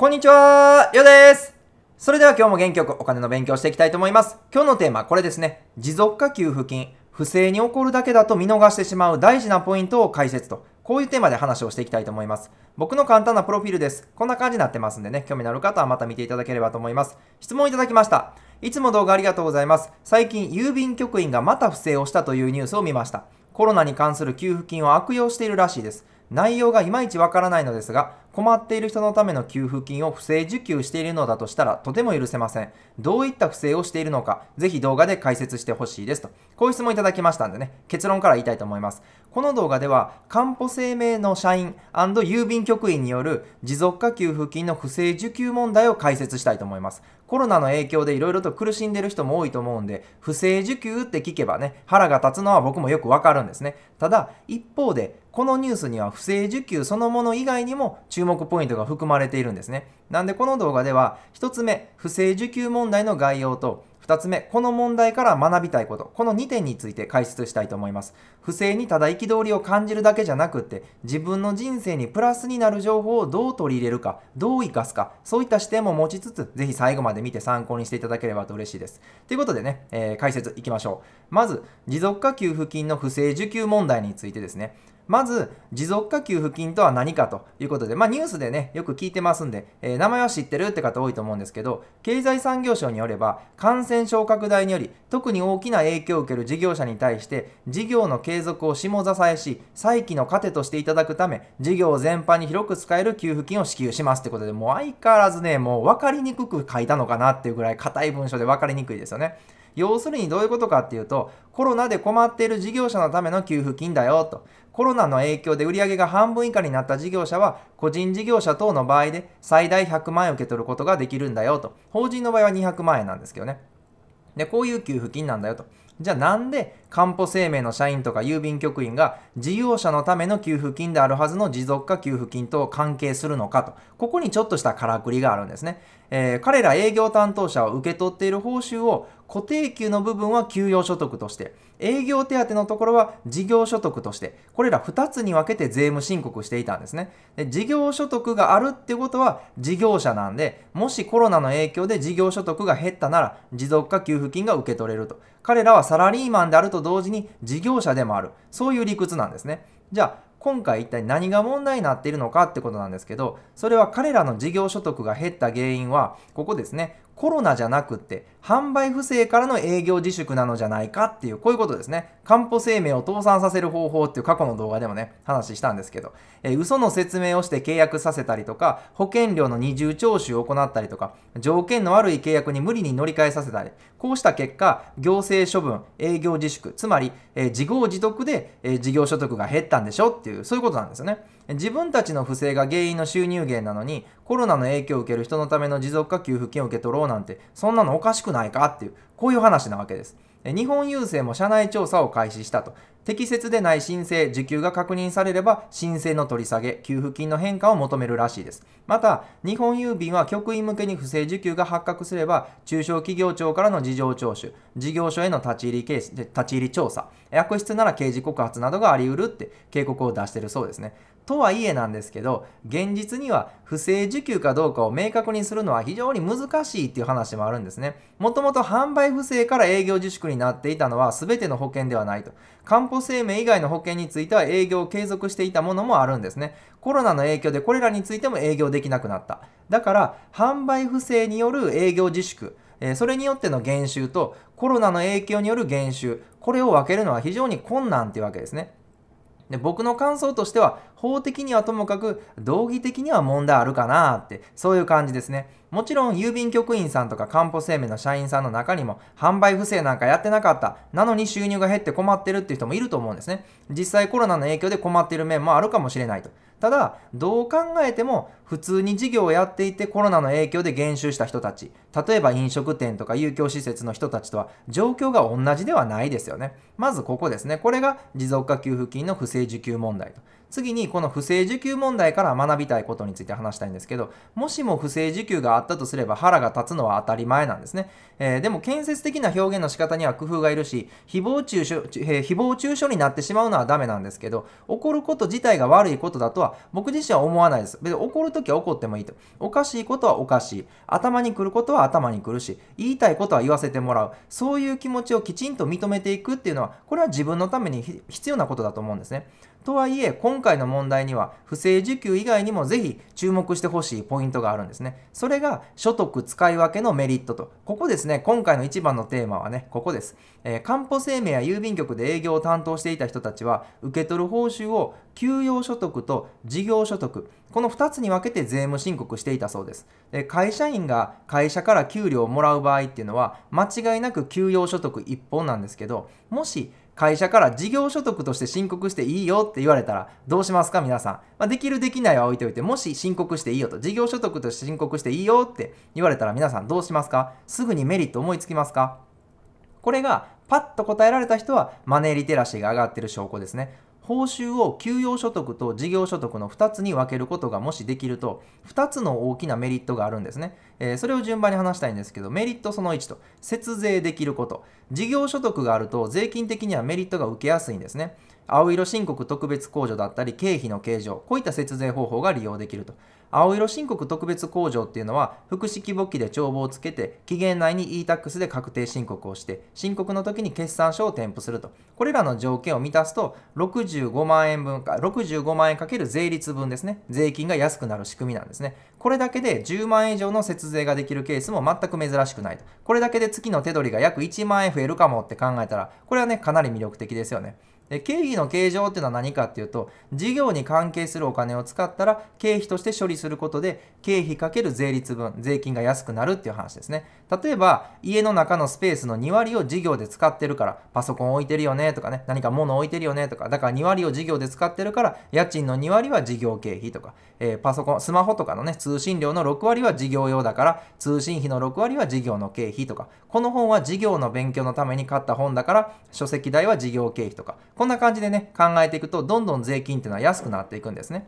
こんにちは、よです。それでは今日も元気よくお金の勉強していきたいと思います。今日のテーマはこれですね。持続化給付金。不正に起こるだけだと見逃してしまう大事なポイントを解説と。こういうテーマで話をしていきたいと思います。僕の簡単なプロフィールです。こんな感じになってますんでね、興味のある方はまた見ていただければと思います。質問いただきました。いつも動画ありがとうございます。最近、郵便局員がまた不正をしたというニュースを見ました。コロナに関する給付金を悪用しているらしいです。内容がいまいちわからないのですが、困っている人のための給付金を不正受給しているのだとしたらとても許せません。どういった不正をしているのか、ぜひ動画で解説してほしいですと。こういう質問いただきましたんでね、結論から言いたいと思います。この動画では、かぽ生命の社員郵便局員による持続化給付金の不正受給問題を解説したいと思います。コロナの影響でいろいろと苦しんでる人も多いと思うんで、不正受給って聞けばね、腹が立つのは僕もよくわかるんですね。ただ、一方で、このニュースには不正受給そのもの以外にも注目ポイントが含まれているんですね。なんでこの動画では、1つ目、不正受給問題の概要と、2つ目、この問題から学びたいこと、この2点について解説したいと思います。不正にただ憤りを感じるだけじゃなくって、自分の人生にプラスになる情報をどう取り入れるか、どう活かすか、そういった視点も持ちつつ、ぜひ最後まで見て参考にしていただければと嬉しいです。ということでね、えー、解説いきましょう。まず、持続化給付金の不正受給問題についてですね。まず、持続化給付金とは何かということで、まあ、ニュースでね、よく聞いてますんで、えー、名前は知ってるって方多いと思うんですけど、経済産業省によれば、感染症拡大により、特に大きな影響を受ける事業者に対して、事業の継続を下支えし、再起の糧としていただくため、事業全般に広く使える給付金を支給しますってことで、もう相変わらずね、もう分かりにくく書いたのかなっていうぐらい、硬い文章で分かりにくいですよね。要するにどういうことかっていうと、コロナで困っている事業者のための給付金だよと。コロナの影響で売上が半分以下になった事業者は、個人事業者等の場合で最大100万円受け取ることができるんだよと。法人の場合は200万円なんですけどね。で、こういう給付金なんだよと。じゃあなんで、か方生命の社員とか郵便局員が事業者のための給付金であるはずの持続化給付金と関係するのかと、ここにちょっとしたからくりがあるんですね。えー、彼ら営業担当者を受け取っている報酬を固定給の部分は給与所得として、営業手当のところは事業所得として、これら2つに分けて税務申告していたんですね。で事業所得があるってことは事業者なんで、もしコロナの影響で事業所得が減ったなら、持続化給付金が受け取れると。彼らはサラリーマンであると同時に事業者でもある。そういう理屈なんですね。じゃあ、今回一体何が問題になっているのかってことなんですけど、それは彼らの事業所得が減った原因は、ここですね、コロナじゃなくって販売不正からの営業自粛なのじゃないかっていうこういうことですねか保生命を倒産させる方法っていう過去の動画でもね話したんですけど、えー、嘘の説明をして契約させたりとか保険料の二重徴収を行ったりとか条件の悪い契約に無理に乗り換えさせたりこうした結果行政処分営業自粛つまり、えー、自業自得で、えー、事業所得が減ったんでしょっていうそういうことなんですよね自分たちの不正が原因の収入源なのに、コロナの影響を受ける人のための持続化給付金を受け取ろうなんて、そんなのおかしくないかっていう、こういう話なわけです。日本郵政も社内調査を開始したと。適切でない申請、受給が確認されれば、申請の取り下げ、給付金の変化を求めるらしいです。また、日本郵便は局員向けに不正受給が発覚すれば、中小企業庁からの事情聴取、事業所への立ち入りケース立ち入り調査、悪質なら刑事告発などがありうるって警告を出しているそうですね。とはいえなんですけど、現実には不正受給かどうかを明確にするのは非常に難しいっていう話もあるんですね。もともと販売不正から営業自粛になっていたのは全ての保険ではないと。保生命以外の保険については営業を継続していたものもあるんですね。コロナの影響でこれらについても営業できなくなった。だから、販売不正による営業自粛、えそれによっての減収とコロナの影響による減収、これを分けるのは非常に困難というわけですね。で僕の感想としては法的にはともかく道義的には問題あるかなってそういう感じですねもちろん郵便局員さんとかんぽ生命の社員さんの中にも販売不正なんかやってなかったなのに収入が減って困ってるっていう人もいると思うんですね実際コロナの影響で困ってる面もあるかもしれないとただどう考えても普通に事業をやっていてコロナの影響で減収した人たち例えば飲食店とか遊興施設の人たちとは状況が同じではないですよねまずここですねこれが持続化給付金の不正受給問題と次にこの不正受給問題から学びたいことについて話したいんですけど、もしも不正受給があったとすれば腹が立つのは当たり前なんですね。えー、でも建設的な表現の仕方には工夫がいるし、誹謗中傷、えー、誹謗中傷になってしまうのはダメなんですけど、怒ること自体が悪いことだとは僕自身は思わないです。別に怒るときは怒ってもいいと。おかしいことはおかしい。頭に来ることは頭に来るし、言いたいことは言わせてもらう。そういう気持ちをきちんと認めていくっていうのは、これは自分のために必要なことだと思うんですね。とはいえ、今回の問題には、不正受給以外にもぜひ注目してほしいポイントがあるんですね。それが、所得使い分けのメリットと。ここですね、今回の一番のテーマはね、ここです。えー、か生命や郵便局で営業を担当していた人たちは、受け取る報酬を給与所得と事業所得、この2つに分けて税務申告していたそうです。で会社員が会社から給料をもらう場合っていうのは、間違いなく給与所得1本なんですけど、もし会社から事業所得として申告していいよって言われたらどうしますか皆さん。まあ、できるできないは置いておいて、もし申告していいよと、事業所得として申告していいよって言われたら皆さんどうしますかすぐにメリット思いつきますかこれがパッと答えられた人はマネーリテラシーが上がってる証拠ですね。報酬を給与所得と事業所得の2つに分けることがもしできると、2つの大きなメリットがあるんですね。えー、それを順番に話したいんですけど、メリットその1と、節税できること。事業所得があると税金的にはメリットが受けやすいんですね。青色申告特別控除だったり、経費の計上、こういった節税方法が利用できると。青色申告特別控除っていうのは、複式簿記で帳簿をつけて、期限内に e-tax で確定申告をして、申告の時に決算書を添付すると。これらの条件を満たすと、65万円分か、65万円かける税率分ですね。税金が安くなる仕組みなんですね。これだけで10万円以上の節税ができるケースも全く珍しくないと。これだけで月の手取りが約1万円増えるかもって考えたら、これはね、かなり魅力的ですよね。で経費の計上っていうのは何かっていうと事業に関係するお金を使ったら経費として処理することで経費かける税率分税金が安くなるっていう話ですね例えば家の中のスペースの2割を事業で使ってるからパソコン置いてるよねとかね何か物置いてるよねとかだから2割を事業で使ってるから家賃の2割は事業経費とか、えー、パソコンスマホとかのね通信料の6割は事業用だから通信費の6割は事業の経費とかこの本は事業の勉強のために買った本だから書籍代は事業経費とかこんな感じでね、考えていくと、どんどん税金っていうのは安くなっていくんですね。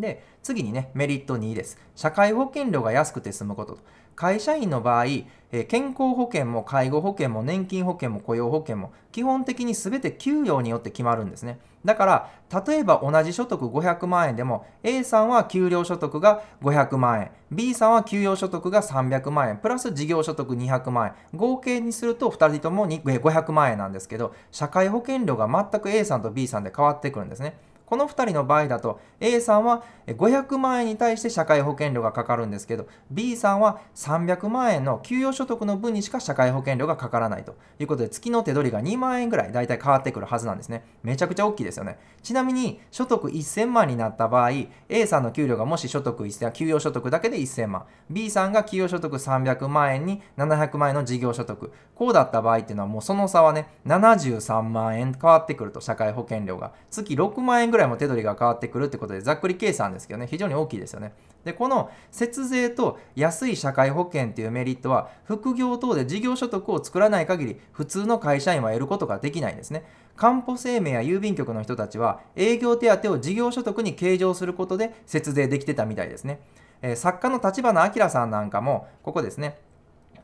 で、次にね、メリット2です。社会保険料が安くて済むこと会社員の場合、え健康保険も介護保険も年金保険も雇用保険も基本的に全て給与によって決まるんですね。だから、例えば同じ所得500万円でも A さんは給料所得が500万円、B さんは給与所得が300万円、プラス事業所得200万円、合計にすると2人とも500万円なんですけど、社会保険料が全く A さんと B さんで変わってくるんですね。この2人の場合だと A さんは500万円に対して社会保険料がかかるんですけど B さんは300万円の給与所得の分にしか社会保険料がかからないということで月の手取りが2万円ぐらいだいたい変わってくるはずなんですねめちゃくちゃ大きいですよねちなみに所得1000万になった場合 A さんの給料がもし所得1000給与所得だけで1000万 B さんが給与所得300万円に700万円の事業所得こうだった場合っていうのはもうその差はね73万円変わってくると社会保険料が月6万円ぐらいらいも手取りが変わってくるってことで、ざっくり計算ですけどね、非常に大きいですよね。で、この節税と安い社会保険っていうメリットは、副業等で事業所得を作らない限り、普通の会社員は得ることができないんですね。官保生命や郵便局の人たちは、営業手当を事業所得に計上することで節税できてたみたいですね。え作家の立花明さんなんかも、ここですね。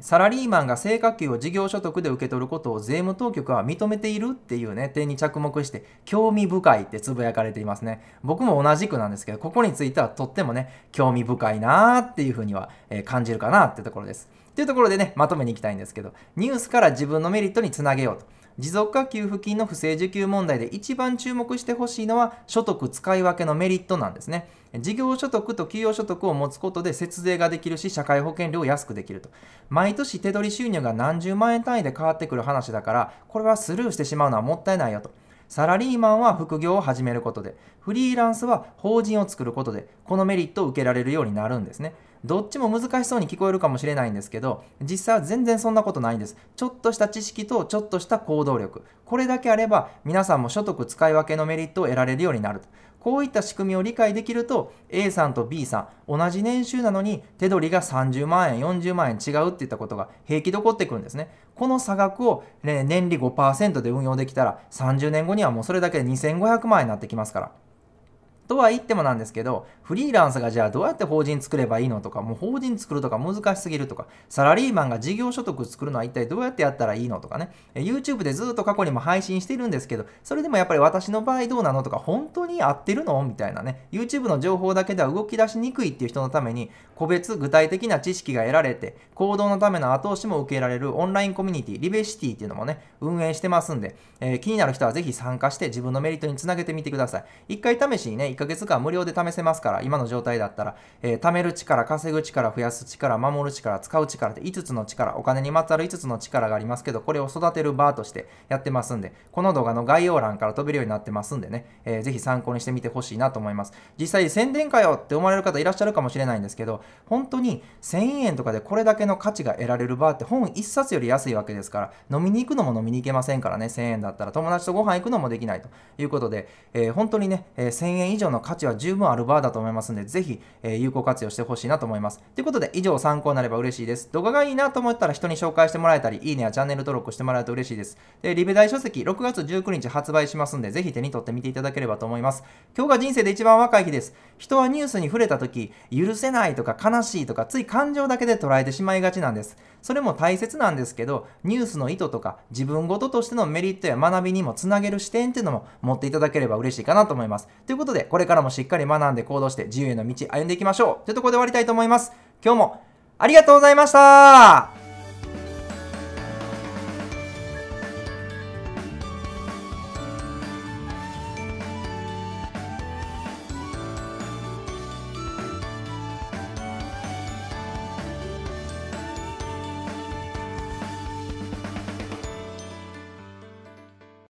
サラリーマンが成果給を事業所得で受け取ることを税務当局は認めているっていうね、点に着目して、興味深いってつぶやかれていますね。僕も同じくなんですけど、ここについてはとってもね、興味深いなーっていうふうには、え感じるかなってところです。というところでね、まとめに行きたいんですけど、ニュースから自分のメリットにつなげようと。持続化給付金の不正受給問題で一番注目してほしいのは所得使い分けのメリットなんですね。事業所得と給与所得を持つことで節税ができるし、社会保険料を安くできると。毎年手取り収入が何十万円単位で変わってくる話だから、これはスルーしてしまうのはもったいないよと。サラリーマンは副業を始めることで、フリーランスは法人を作ることで、このメリットを受けられるようになるんですね。どっちも難しそうに聞こえるかもしれないんですけど、実際は全然そんなことないんです。ちょっとした知識とちょっとした行動力。これだけあれば、皆さんも所得使い分けのメリットを得られるようになると。こういった仕組みを理解できると、A さんと B さん、同じ年収なのに手取りが30万円、40万円違うっていったことが平気で起こってくるんですね。この差額を、ね、年利5%で運用できたら、30年後にはもうそれだけで2500万円になってきますから。とは言ってもなんですけど、フリーランスがじゃあどうやって法人作ればいいのとか、もう法人作るとか難しすぎるとか、サラリーマンが事業所得作るのは一体どうやってやったらいいのとかね、YouTube でずっと過去にも配信してるんですけど、それでもやっぱり私の場合どうなのとか、本当に合ってるのみたいなね、YouTube の情報だけでは動き出しにくいっていう人のために、個別具体的な知識が得られて、行動のための後押しも受けられるオンラインコミュニティ、リベシティっていうのもね、運営してますんで、えー、気になる人はぜひ参加して自分のメリットにつなげてみてください。一回試しにね、ヶ月間無料で試せますから、今の状態だったら、えー、貯める力、稼ぐ力、増やす力、守る力、使う力って5つの力、お金にまつわる5つの力がありますけど、これを育てるバーとしてやってますんで、この動画の概要欄から飛べるようになってますんでね、えー、ぜひ参考にしてみてほしいなと思います。実際宣伝かよって思われる方いらっしゃるかもしれないんですけど、本当に1000円とかでこれだけの価値が得られるバーって本1冊より安いわけですから、飲みに行くのも飲みに行けませんからね、1000円だったら友達とご飯行くのもできないということで、えー、本当にね、え1000円以上上の価値は十分あるバーだと思いますので、ぜひ、えー、有効活用してほしいなと思います。ということで、以上参考になれば嬉しいです。動画がいいなと思ったら人に紹介してもらえたり、いいねやチャンネル登録してもらえると嬉しいです。で、リベ大書籍6月19日発売しますんで、ぜひ手に取ってみていただければと思います。今日が人生で一番若い日です。人はニュースに触れた時、許せないとか悲しいとか、つい感情だけで捉えてしまいがちなんです。それも大切なんですけど、ニュースの意図とか、自分ごととしてのメリットや学びにもつなげる視点っていうのも持っていただければ嬉しいかなと思います。ということで、これからもしっかり学んで行動して自由への道歩んでいきましょう。というところで終わりたいと思います。今日もありがとうございました